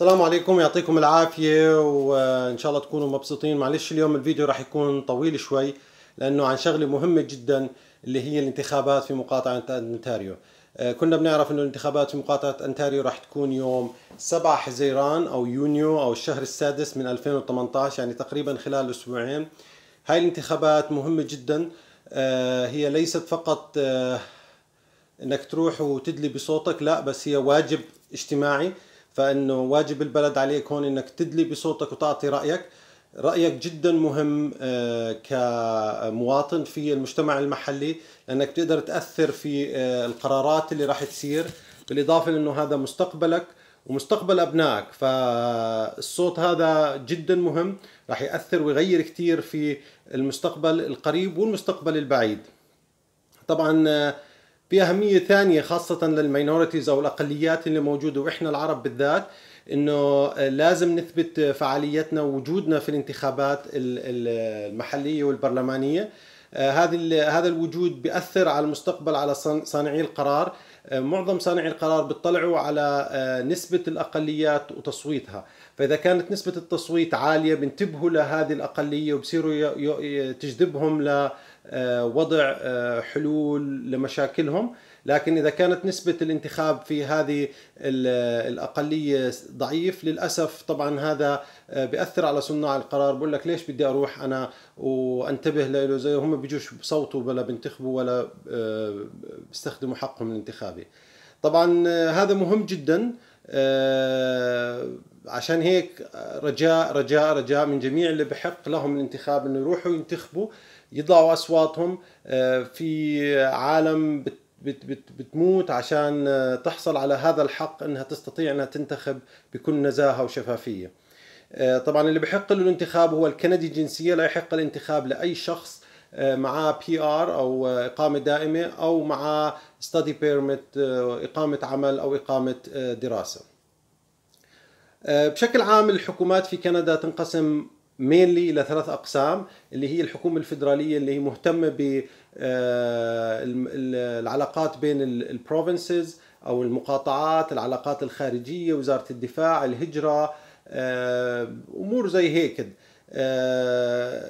السلام عليكم يعطيكم العافية وإن شاء الله تكونوا مبسوطين معلش اليوم الفيديو راح يكون طويل شوي لأنه عن شغلة مهمة جدا اللي هي الانتخابات في مقاطعة أنتاريو آه، كنا بنعرف أنه الانتخابات في مقاطعة أنتاريو راح تكون يوم 7 حزيران أو يونيو أو الشهر السادس من 2018 يعني تقريبا خلال أسبوعين هاي الانتخابات مهمة جدا آه، هي ليست فقط آه، انك تروح وتدلي بصوتك لا بس هي واجب اجتماعي فانه واجب البلد عليك هون انك تدلي بصوتك وتعطي رايك رايك جدا مهم آه، كمواطن في المجتمع المحلي لانك بتقدر تاثر في آه، القرارات اللي راح تصير بالاضافه لانه هذا مستقبلك ومستقبل ابنائك فالصوت هذا جدا مهم راح ياثر ويغير كثير في المستقبل القريب والمستقبل البعيد طبعا آه، في أهمية ثانية خاصة للماينورتيز أو الأقليات اللي موجودة وإحنا العرب بالذات انه لازم نثبت فعاليتنا ووجودنا في الانتخابات المحليه والبرلمانيه آه، هذه هذا الوجود بياثر على المستقبل على صانعي القرار آه، معظم صانعي القرار بيطلعوا على آه، نسبة الأقليات وتصويتها فإذا كانت نسبة التصويت عالية بنتبهوا لهذه الأقلية وبصيروا تجذبهم آه، وضع آه، حلول لمشاكلهم لكن إذا كانت نسبة الانتخاب في هذه الأقلية ضعيف للأسف طبعا هذا آه، بيأثر على صناع القرار بقول لك ليش بدي أروح أنا وأنتبه له زي هم بيجوش بصوتوا ولا بينتخبوا ولا بيستخدموا حقهم الانتخابي طبعا هذا مهم جدا عشان هيك رجاء رجاء رجاء من جميع اللي بحق لهم الانتخاب انه يروحوا ينتخبوا يطلعوا اصواتهم آه، في عالم بتموت عشان آه، تحصل على هذا الحق انها تستطيع انها تنتخب بكل نزاهه وشفافيه. آه، طبعا اللي بحق له الانتخاب هو الكندي الجنسيه لا يحق الانتخاب لاي شخص معاه بي ار او اقامه دائمه او معاه ستادي بيرمت اقامه عمل او اقامه دراسه. بشكل عام الحكومات في كندا تنقسم مينلي الى ثلاث اقسام اللي هي الحكومه الفدراليه اللي هي مهتمه آه، العلاقات بين البروفنسز او المقاطعات، العلاقات الخارجيه، وزاره الدفاع، الهجره آه، امور زي هيك آه،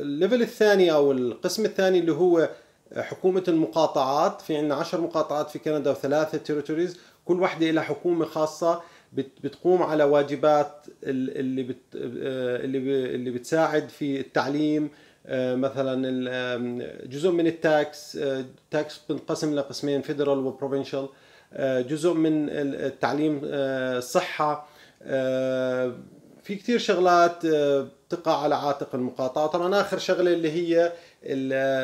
الليفل الثاني او القسم الثاني اللي هو حكومة المقاطعات في عندنا عشر مقاطعات في كندا وثلاثة تيريتوريز كل واحدة لها حكومة خاصة بتقوم على واجبات اللي بت آه، اللي اللي بتساعد في التعليم آه، مثلا جزء من التاكس التاكس آه، بنقسم لقسمين فيدرال وبروفينشال جزء من التعليم الصحه في كثير شغلات تقع على عاتق المقاطعه طبعا اخر شغله اللي هي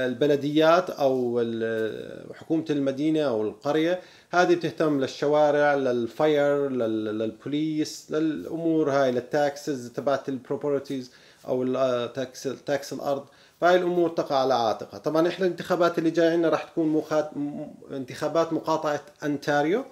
البلديات او حكومه المدينه او القريه هذه بتهتم للشوارع للفاير للبوليس للامور هاي للتاكسز تبعت البروبرتيز او التاكس آه، تاكس الارض فهي الامور تقع على عاتقها طبعا احنا الانتخابات اللي جايه عندنا راح تكون مخات... انتخابات مقاطعه انتاريو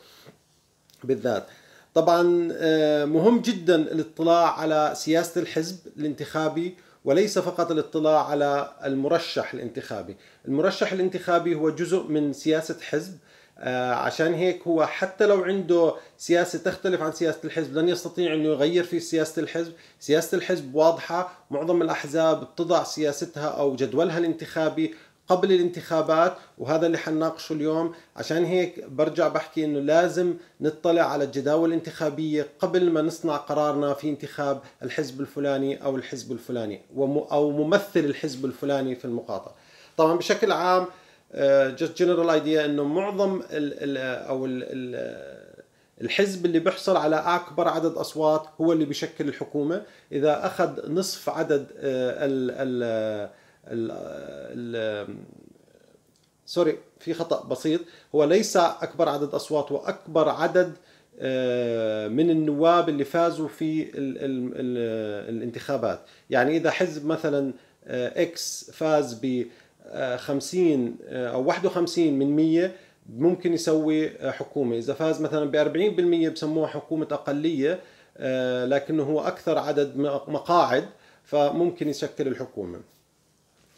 بالذات طبعا آه، مهم جدا الاطلاع على سياسه الحزب الانتخابي وليس فقط الاطلاع على المرشح الانتخابي المرشح الانتخابي هو جزء من سياسه حزب آه، عشان هيك هو حتى لو عنده سياسة تختلف عن سياسة الحزب لن يستطيع أنه يغير في سياسة الحزب سياسة الحزب واضحة معظم الأحزاب بتضع سياستها أو جدولها الانتخابي قبل الانتخابات وهذا اللي حنناقشه اليوم عشان هيك برجع بحكي انه لازم نطلع على الجداول الانتخابية قبل ما نصنع قرارنا في انتخاب الحزب الفلاني او الحزب الفلاني او ممثل الحزب الفلاني في المقاطعة طبعا بشكل عام جست جنرال ايديا انه معظم ال ال او ال ال الحزب اللي بيحصل على اكبر عدد اصوات هو اللي بيشكل الحكومه اذا اخذ نصف عدد آه، ال ال ال سوري في خطا بسيط هو ليس اكبر عدد اصوات واكبر عدد آه، من النواب اللي فازوا في ال ال ال الانتخابات يعني اذا حزب مثلا اكس آه، فاز ب 50 آه، او 51 من 100 ممكن يسوي آه، حكومه اذا فاز مثلا ب 40% بسموها حكومه اقليه آه، لكنه هو اكثر عدد مقاعد فممكن يشكل الحكومه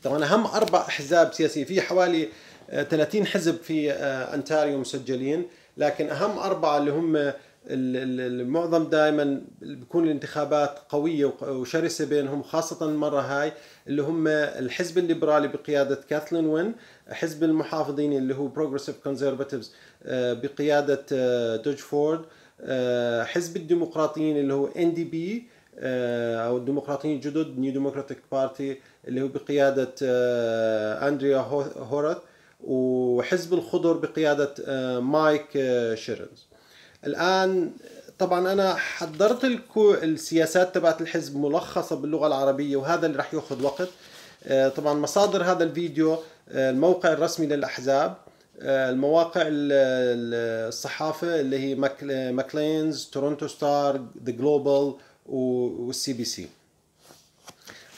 طبعا اهم اربع احزاب سياسيه في حوالي 30 حزب في انتاريو مسجلين لكن اهم اربعه اللي هم معظم دائما بيكون الانتخابات قويه وشرسه بينهم خاصه المره هاي اللي هم الحزب الليبرالي بقياده كاثلين وين حزب المحافظين اللي هو بروجريسيف كونزرفاتيفز آه، بقياده دوج آه، فورد آه، حزب الديمقراطيين اللي هو ان دي بي او الديمقراطيين الجدد نيو ديموكراتيك بارتي اللي هو بقياده اندريا هورت وحزب الخضر بقياده مايك شيرنز الآن طبعا أنا حضرت السياسات تبعت الحزب ملخصة باللغة العربية وهذا اللي راح يأخذ وقت آه، طبعا مصادر هذا الفيديو آه، الموقع الرسمي للأحزاب آه، المواقع الصحافة اللي هي ماكلينز تورونتو ستار ذا جلوبال والسي بي سي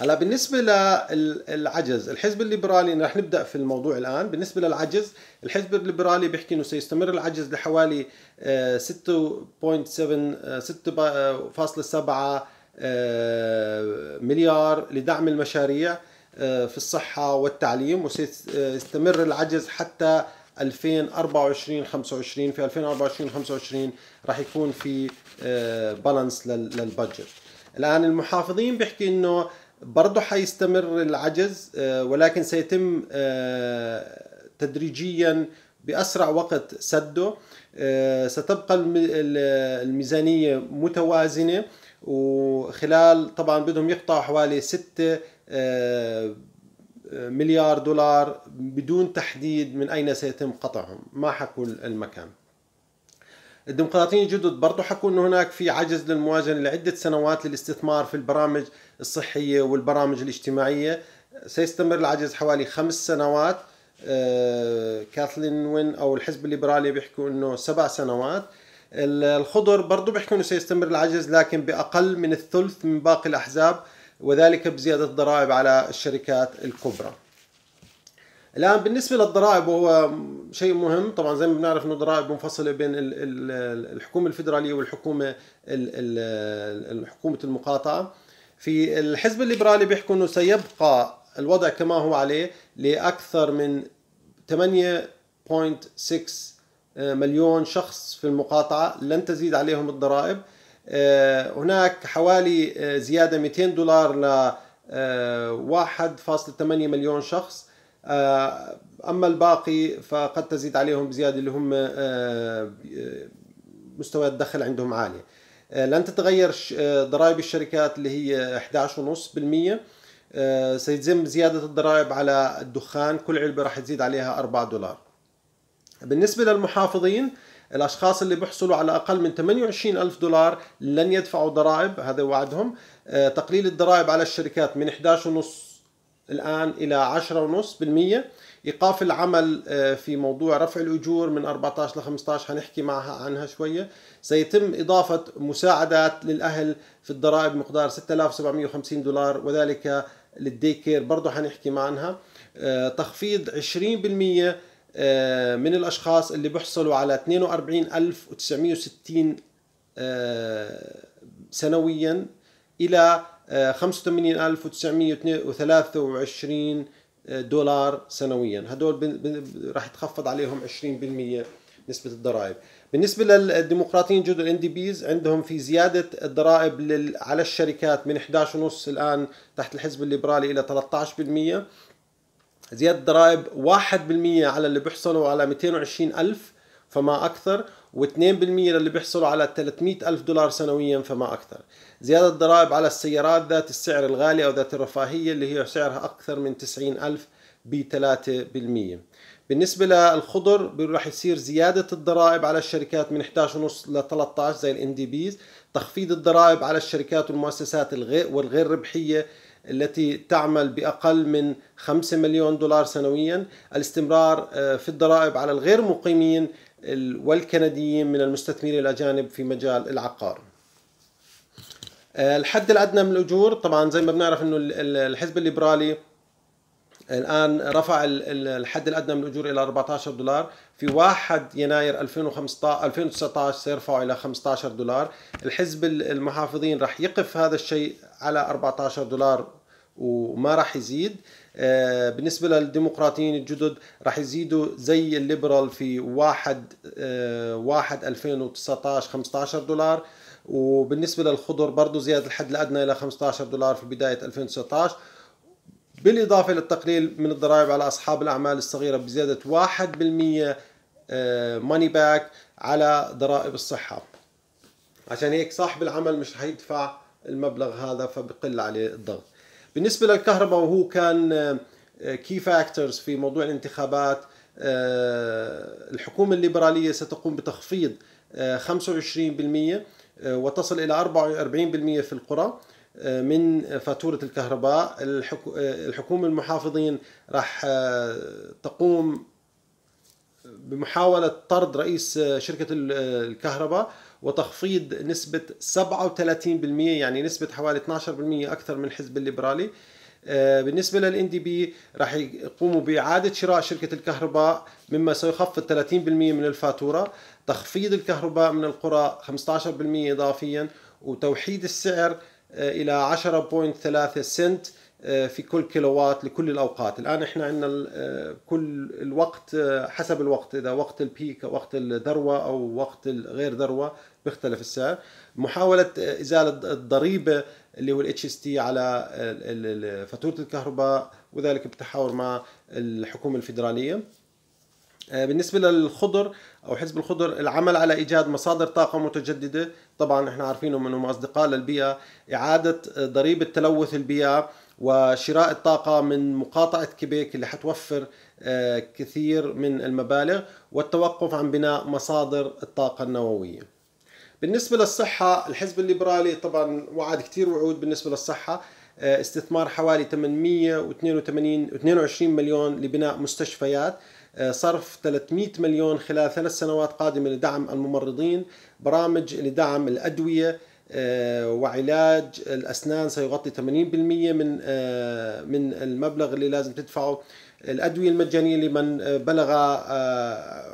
هلا بالنسبه للعجز الحزب الليبرالي رح نبدا في الموضوع الان بالنسبه للعجز الحزب الليبرالي بيحكي انه سيستمر العجز لحوالي 6.7 آه، 6.7 آه، آه، مليار لدعم المشاريع في الصحة والتعليم وسيستمر العجز حتى 2024 25 في 2024 25 راح يكون في بالانس للبادجت الان المحافظين بيحكي انه برضه حيستمر العجز آه، ولكن سيتم آه، تدريجيا بأسرع وقت سده آه، ستبقى الميزانية متوازنة وخلال طبعا بدهم يقطعوا حوالي 6 مليار دولار بدون تحديد من أين سيتم قطعهم ما حكوا المكان الديمقراطيين الجدد برضه حكوا انه هناك في عجز للمواجهه لعده سنوات للاستثمار في البرامج الصحية والبرامج الاجتماعية سيستمر العجز حوالي خمس سنوات آه، كاثلين وين أو الحزب الليبرالي بيحكوا أنه سبع سنوات الخضر برضو بيحكوا أنه سيستمر العجز لكن بأقل من الثلث من باقي الأحزاب وذلك بزيادة الضرائب على الشركات الكبرى الآن بالنسبة للضرائب وهو شيء مهم طبعا زي ما بنعرف أنه ضرائب منفصلة بين الحكومة الفيدرالية والحكومة حكومة المقاطعة في الحزب الليبرالي بيحكوا انه سيبقى الوضع كما هو عليه لاكثر من 8.6 مليون شخص في المقاطعه لن تزيد عليهم الضرائب آه، هناك حوالي آه، زياده 200 دولار ل 1.8 آه، مليون شخص اما الباقي فقد تزيد عليهم بزياده اللي هم مستويات الدخل عندهم عاليه آه، لن تتغير آه، ضرائب الشركات اللي هي 11.5% آه، سيتم زيادة الضرائب على الدخان كل علبة راح تزيد عليها 4 دولار بالنسبة للمحافظين الأشخاص اللي بيحصلوا على أقل من 28 ألف دولار لن يدفعوا ضرائب هذا وعدهم تقليل الضرائب على الشركات من 11.5 الآن إلى 10.5% ايقاف العمل آه، في موضوع رفع الاجور من 14 ل 15 هنحكي معها عنها شويه سيتم اضافه مساعدات للاهل في الضرائب مقدار 6750 دولار وذلك للدي كير برضه هنحكي عنها آه، تخفيض 20% آه، من الاشخاص اللي بيحصلوا على 42960 سنويا الى 85923 دولار سنويا هدول راح يتخفض عليهم 20% نسبة الضرائب بالنسبة للديمقراطيين جدد الان دي بيز عندهم في زيادة الضرائب لل... على الشركات من 11.5 الآن تحت الحزب الليبرالي إلى 13% زيادة ضرائب 1% على اللي بيحصلوا على 220 ألف فما أكثر و2% للي بيحصلوا على 300 ألف دولار سنويا فما أكثر زيادة الضرائب على السيارات ذات السعر الغالي أو ذات الرفاهية اللي هي سعرها أكثر من 90 ألف ب 3% بالنسبة للخضر راح يصير زيادة الضرائب على الشركات من 11.5 ل 13 زي الاندي بيز تخفيض الضرائب على الشركات والمؤسسات الغير والغير ربحية التي تعمل بأقل من 5 مليون دولار سنويا الاستمرار آه، في الضرائب على الغير مقيمين والكنديين من المستثمرين الأجانب في مجال العقار آه، الحد الادنى من الاجور طبعا زي ما بنعرف انه الحزب الليبرالي الان رفع الحد الادنى من الاجور الى 14 دولار في 1 يناير 2015 2019 سيرفعه الى 15 دولار الحزب المحافظين راح يقف هذا الشيء على 14 دولار وما راح يزيد آه، بالنسبة للديمقراطيين الجدد راح يزيدوا زي الليبرال في 1 1 2019 15 دولار وبالنسبة للخضر برضه زيادة الحد الأدنى إلى 15 دولار في بداية 2019 بالإضافة للتقليل من الضرائب على أصحاب الأعمال الصغيرة بزيادة 1% ماني باك على ضرائب الصحة عشان هيك صاحب العمل مش حيدفع المبلغ هذا فبقل عليه الضغط بالنسبة للكهرباء وهو كان كي آه، فاكتورز في موضوع الانتخابات آه، الحكومة الليبرالية ستقوم بتخفيض 25% آه، آه، وتصل إلى 44% في القرى آه، من فاتورة الكهرباء آه، الحكومة المحافظين راح تقوم بمحاولة طرد رئيس شركة الكهرباء وتخفيض نسبة 37% يعني نسبة حوالي 12% أكثر من الحزب الليبرالي بالنسبة للان دي بي راح يقوموا بإعادة شراء شركة الكهرباء مما سيخفض 30% من الفاتورة تخفيض الكهرباء من القرى 15% إضافيا وتوحيد السعر آه، إلى 10.3 سنت آه، في كل كيلووات لكل الأوقات الآن إحنا عندنا آه، كل الوقت حسب الوقت إذا وقت البيك أو وقت الذروة أو وقت غير ذروة بيختلف السعر محاولة إزالة الضريبة اللي هو الاتش اس تي على فاتورة الكهرباء وذلك بالتحاور مع الحكومة الفيدرالية آه، بالنسبه للخضر او حزب الخضر العمل على ايجاد مصادر طاقه متجدده طبعا احنا عارفينه من اصدقاء للبيئه اعاده آه، ضريبه تلوث البيئه وشراء الطاقه من مقاطعه كيبيك اللي حتوفر آه، كثير من المبالغ والتوقف عن بناء مصادر الطاقه النوويه بالنسبة للصحة الحزب الليبرالي طبعا وعد كثير وعود بالنسبة للصحة استثمار حوالي 882 22 مليون لبناء مستشفيات آه، صرف 300 مليون خلال ثلاث سنوات قادمة لدعم الممرضين برامج لدعم الأدوية آه، وعلاج الأسنان سيغطي 80% من آه، من المبلغ اللي لازم تدفعه الأدوية المجانية لمن بلغ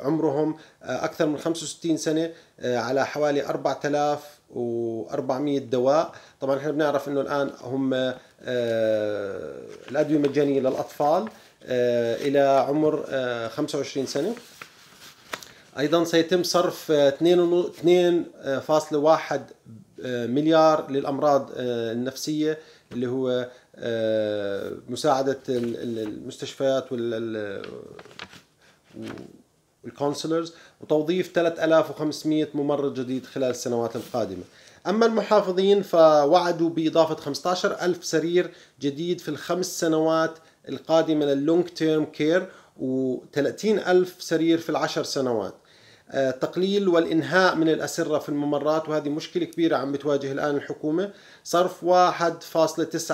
عمرهم أكثر من 65 سنة على حوالي 4400 دواء طبعا احنا بنعرف انه الان هم الادويه مجانيه للاطفال آه، إلى عمر 25 آه، سنة أيضا سيتم صرف 2.1 آه، مليار للأمراض النفسية اللي هو مساعدة المستشفيات والكونسلرز وتوظيف 3500 ممرض جديد خلال السنوات القادمة أما المحافظين فوعدوا بإضافة 15000 سرير جديد في الخمس سنوات القادمة لللونج تيرم كير و30 ألف سرير في العشر سنوات آه، تقليل والإنهاء من الأسرة في الممرات وهذه مشكلة كبيرة عم بتواجه الآن الحكومة صرف 1.9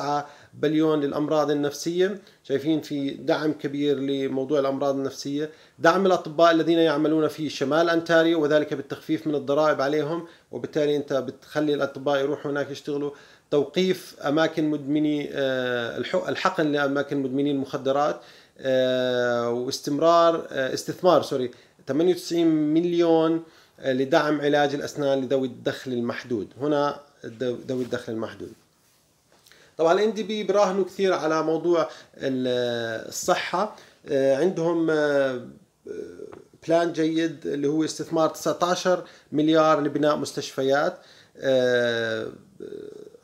بليون للأمراض النفسية شايفين في دعم كبير لموضوع الأمراض النفسية دعم الأطباء الذين يعملون في شمال أنتاريو وذلك بالتخفيف من الضرائب عليهم وبالتالي أنت بتخلي الأطباء يروحوا هناك يشتغلوا توقيف اماكن مدمني آه، الحقن لاماكن مدمني المخدرات آه، واستمرار آه، استثمار سوري 98 مليون لدعم علاج الاسنان لذوي الدخل المحدود هنا ذوي الدخل المحدود طبعا الان دي بي براهنوا كثير على موضوع الصحه عندهم بلان جيد اللي هو استثمار 19 مليار لبناء مستشفيات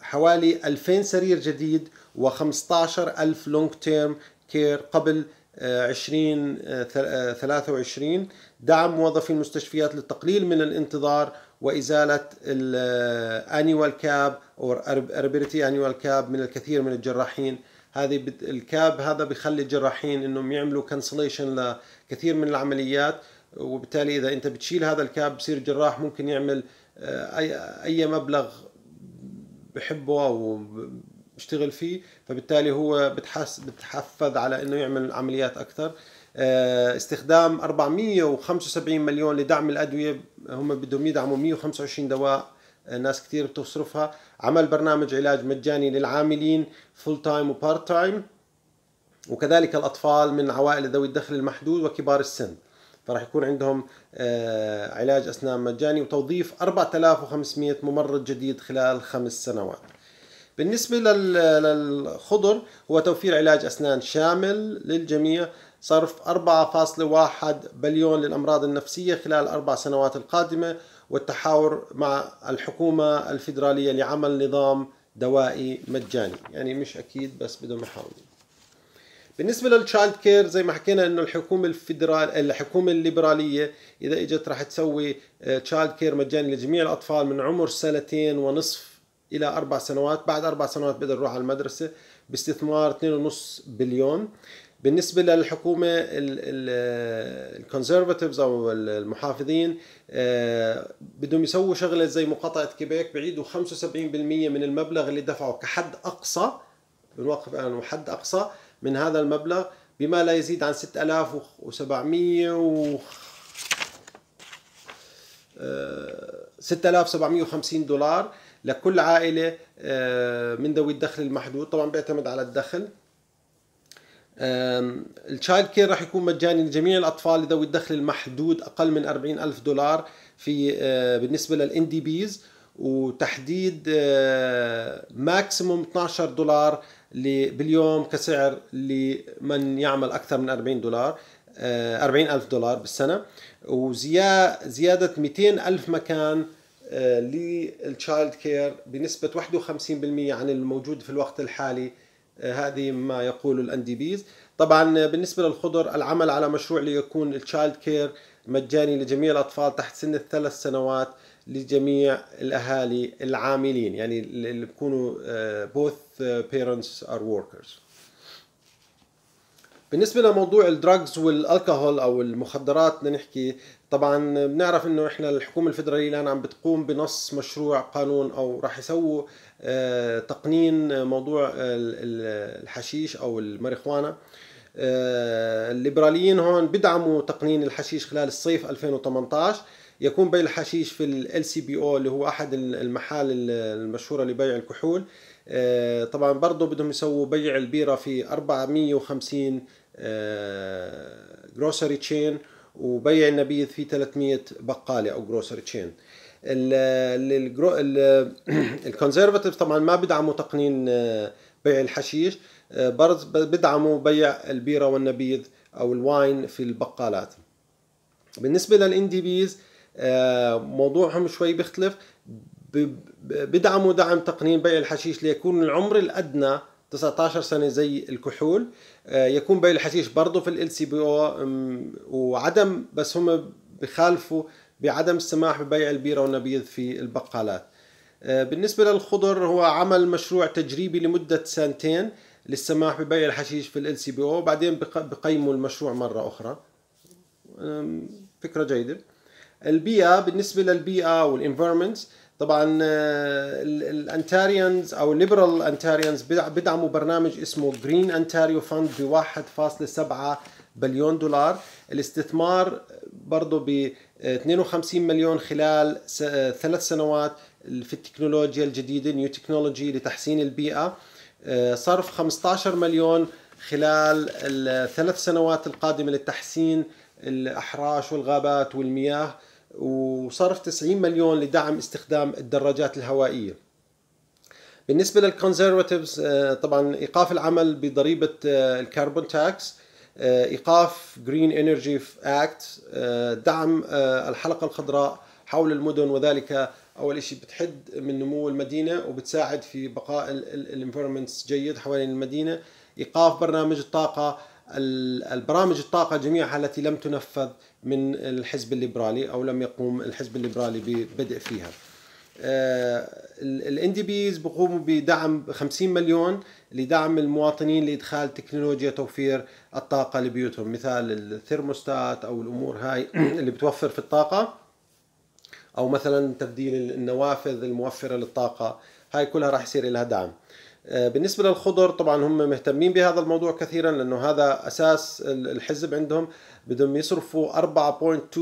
حوالي 2000 سرير جديد و15 ألف لونج تيرم كير قبل 2023 آه، آه، آه، دعم موظفي المستشفيات للتقليل من الانتظار وإزالة الانيوال كاب أو أربيرتي انيوال كاب من الكثير من الجراحين هذه الكاب هذا بخلي الجراحين انهم يعملوا كنسليشن لكثير من العمليات وبالتالي اذا انت بتشيل هذا الكاب بصير جراح ممكن يعمل اي اي مبلغ بحبه او بيشتغل فيه فبالتالي هو بتحس بتحفز على انه يعمل عمليات اكثر آه، استخدام 475 مليون لدعم الادويه هم بدهم يدعموا 125 دواء آه، ناس كثير بتصرفها عمل برنامج علاج مجاني للعاملين فول تايم وبارت تايم وكذلك الاطفال من عوائل ذوي الدخل المحدود وكبار السن فراح يكون عندهم آه، علاج أسنان مجاني وتوظيف 4500 ممرض جديد خلال خمس سنوات بالنسبة للخضر هو توفير علاج أسنان شامل للجميع صرف 4.1 بليون للأمراض النفسية خلال الأربع سنوات القادمة والتحاور مع الحكومة الفيدرالية لعمل نظام دوائي مجاني يعني مش أكيد بس بدهم يحاولوا بالنسبه للتشايلد كير زي ما حكينا انه الحكومه الفدرال الحكومه الليبراليه اذا اجت راح تسوي تشايلد آه، كير مجاني لجميع الاطفال من عمر سنتين ونصف الى اربع سنوات بعد اربع سنوات بقدر يروح على المدرسه باستثمار 2.5 بليون بالنسبة للحكومة الكونسرفاتيفز آه، أو المحافظين آه، بدهم يسووا شغلة زي مقاطعة كيبيك بعيدوا 75% من المبلغ اللي دفعه كحد أقصى بنوقف الآن حد أقصى من هذا المبلغ بما لا يزيد عن 6750 دولار لكل عائلة آه، من ذوي الدخل المحدود طبعا بيعتمد على الدخل التشايلد كير راح يكون مجاني لجميع الأطفال ذوي الدخل المحدود أقل من 40 ألف دولار في آه، بالنسبة للإن دي بيز وتحديد ماكسيموم آه، 12 دولار باليوم كسعر لمن يعمل أكثر من 40 دولار 40 آه، ألف دولار بالسنة وزيادة 200 ألف مكان آه، للتشايلد كير بنسبة 51% عن الموجود في الوقت الحالي آه، هذه ما يقول الان دي بيز طبعا بالنسبة للخضر العمل على مشروع ليكون التشايلد كير مجاني لجميع الأطفال تحت سن الثلاث سنوات لجميع الاهالي العاملين يعني اللي بكونوا بوث بيرنتس ار وركرز بالنسبه لموضوع الدراجز والالكهول او المخدرات بدنا نحكي طبعا بنعرف انه احنا الحكومه الفدراليه الان عم بتقوم بنص مشروع قانون او راح يسووا آه، تقنين موضوع الحشيش او الماريجوانا آه، الليبراليين هون بدعموا تقنين الحشيش خلال الصيف 2018 يكون بيع الحشيش في ال سي بي او اللي هو احد المحال المشهوره لبيع الكحول آه، طبعا برضه بدهم يسووا بيع البيره في 450 جروسري تشين وبيع النبيذ في 300 بقاله او جروسري تشين الكونزرفاتيف طبعا ما بدعموا تقنين آه، بيع الحشيش آه، برض بدعموا بيع البيره والنبيذ او الواين في البقالات بالنسبه للان دي بيز آه، موضوعهم شوي بيختلف بدعموا دعم تقنين بيع الحشيش ليكون العمر الادنى 19 سنه زي الكحول آه، يكون بيع الحشيش برضه في ال سي بي او وعدم بس هم بخالفوا بعدم السماح ببيع البيره والنبيذ في البقالات آه، بالنسبه للخضر هو عمل مشروع تجريبي لمده سنتين للسماح ببيع الحشيش في ال سي بي او وبعدين بقيموا المشروع مره اخرى فكره جيده البيئه بالنسبه للبيئه والانفيرمنت طبعا آه، الانتاريانز او الليبرال انتاريانز بدعموا برنامج اسمه جرين انتاريو فند ب 1.7 بليون دولار الاستثمار برضه ب 52 آه، مليون خلال آه، ثلاث سنوات في التكنولوجيا الجديده نيو تكنولوجي لتحسين البيئه صرف 15 مليون خلال الثلاث سنوات القادمه لتحسين الاحراش والغابات والمياه وصرف 90 مليون لدعم استخدام الدراجات الهوائية بالنسبة للكونزرفاتيفز آه، طبعا إيقاف العمل بضريبة آه، الكربون تاكس آه، إيقاف جرين انرجي اكت دعم الحلقة الخضراء حول المدن وذلك أول شيء بتحد من نمو المدينة وبتساعد في بقاء الانفيرمنتس جيد حوالين المدينة إيقاف برنامج الطاقة البرامج الطاقة جميعها التي لم تنفذ من الحزب الليبرالي او لم يقوم الحزب الليبرالي ببدء فيها. الان دي بيز بقوموا بدعم 50 مليون لدعم المواطنين لادخال تكنولوجيا توفير الطاقه لبيوتهم مثال الثرموستات او الامور هاي اللي بتوفر في الطاقه او مثلا تبديل النوافذ الموفره للطاقه هاي كلها راح يصير لها دعم آه، بالنسبة للخضر طبعا هم مهتمين بهذا الموضوع كثيرا لأنه هذا أساس الحزب عندهم بدهم يصرفوا 4.2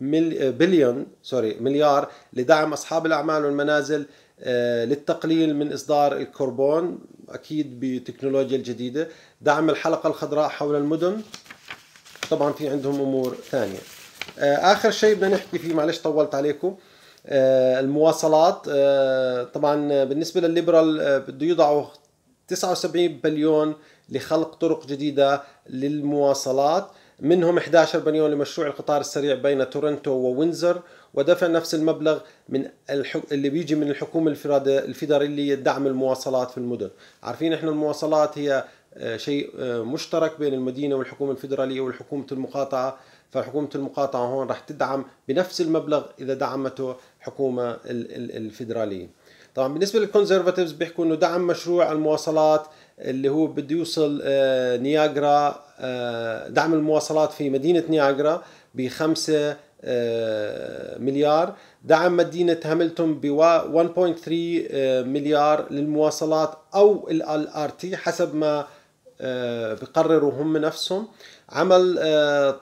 بليون سوري مليار لدعم أصحاب الأعمال والمنازل آه، للتقليل من إصدار الكربون أكيد بتكنولوجيا الجديدة دعم الحلقة الخضراء حول المدن طبعا في عندهم أمور ثانية آه، آخر شيء بدنا نحكي فيه معلش طولت عليكم آه، المواصلات آه، طبعا بالنسبه للليبرال آه، بده يضعوا 79 بليون لخلق طرق جديده للمواصلات منهم 11 بليون لمشروع القطار السريع بين تورنتو ووينزر ودفع نفس المبلغ من الحك... اللي بيجي من الحكومه الفيدراليه لدعم المواصلات في المدن عارفين احنا المواصلات هي شيء مشترك بين المدينه والحكومه الفيدراليه والحكومه المقاطعه فحكومه المقاطعه هون راح تدعم بنفس المبلغ اذا دعمته الحكومه الفيدراليه طبعا بالنسبه للكونزرفاتيفز بيحكوا انه دعم مشروع المواصلات اللي هو بده يوصل آه، نياجرا آه، دعم المواصلات في مدينه نياجرا بخمسة آه، مليار دعم مدينة هاملتون ب 1.3 مليار للمواصلات أو ال ار تي حسب ما بقرروا هم نفسهم عمل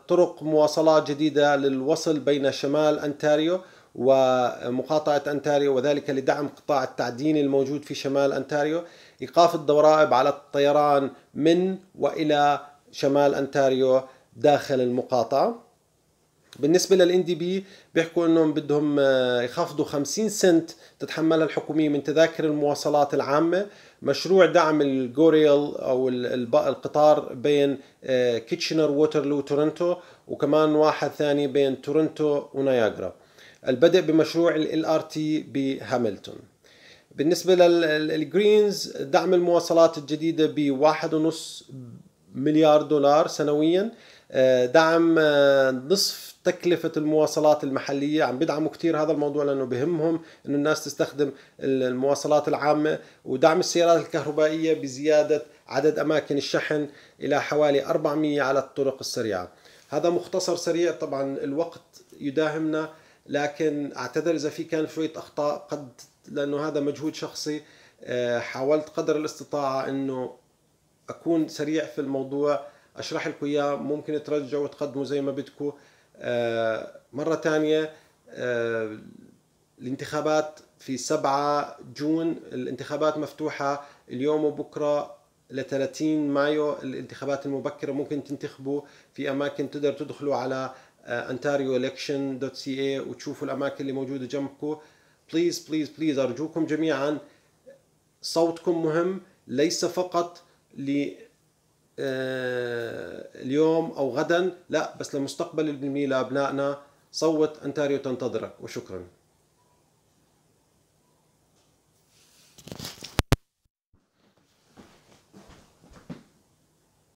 طرق مواصلات جديدة للوصل بين شمال أنتاريو ومقاطعة أنتاريو وذلك لدعم قطاع التعدين الموجود في شمال أنتاريو إيقاف الضرائب على الطيران من وإلى شمال أنتاريو داخل المقاطعة بالنسبة للان دي بي بيحكوا انهم بدهم آه، يخفضوا 50 سنت تتحملها الحكومية من تذاكر المواصلات العامة مشروع دعم الجوريل او القطار بين آه، كيتشنر ووترلو تورنتو وكمان واحد ثاني بين تورنتو ونياجرا البدء بمشروع ال ار تي بهاملتون بالنسبة للجرينز دعم المواصلات الجديدة ب 1.5 مليار دولار سنويا آه، دعم آه، نصف تكلفة المواصلات المحلية عم بدعموا كثير هذا الموضوع لأنه بهمهم أنه الناس تستخدم المواصلات العامة ودعم السيارات الكهربائية بزيادة عدد أماكن الشحن إلى حوالي 400 على الطرق السريعة هذا مختصر سريع طبعا الوقت يداهمنا لكن اعتذر اذا في كان شويه اخطاء قد لانه هذا مجهود شخصي آه، حاولت قدر الاستطاعه انه اكون سريع في الموضوع اشرح لكم اياه ممكن ترجعوا وتقدموا زي ما بدكم آه، مره ثانيه آه، الانتخابات في 7 جون الانتخابات مفتوحه اليوم وبكره ل 30 مايو الانتخابات المبكره ممكن تنتخبوا في اماكن تقدر تدخلوا على Uh, ontarioelection.ca وتشوفوا الاماكن اللي موجوده جنبكم بليز بليز بليز ارجوكم جميعا صوتكم مهم ليس فقط ل uh, اليوم او غدا لا بس لمستقبل الابني لابنائنا صوت انتاريو تنتظرك وشكرا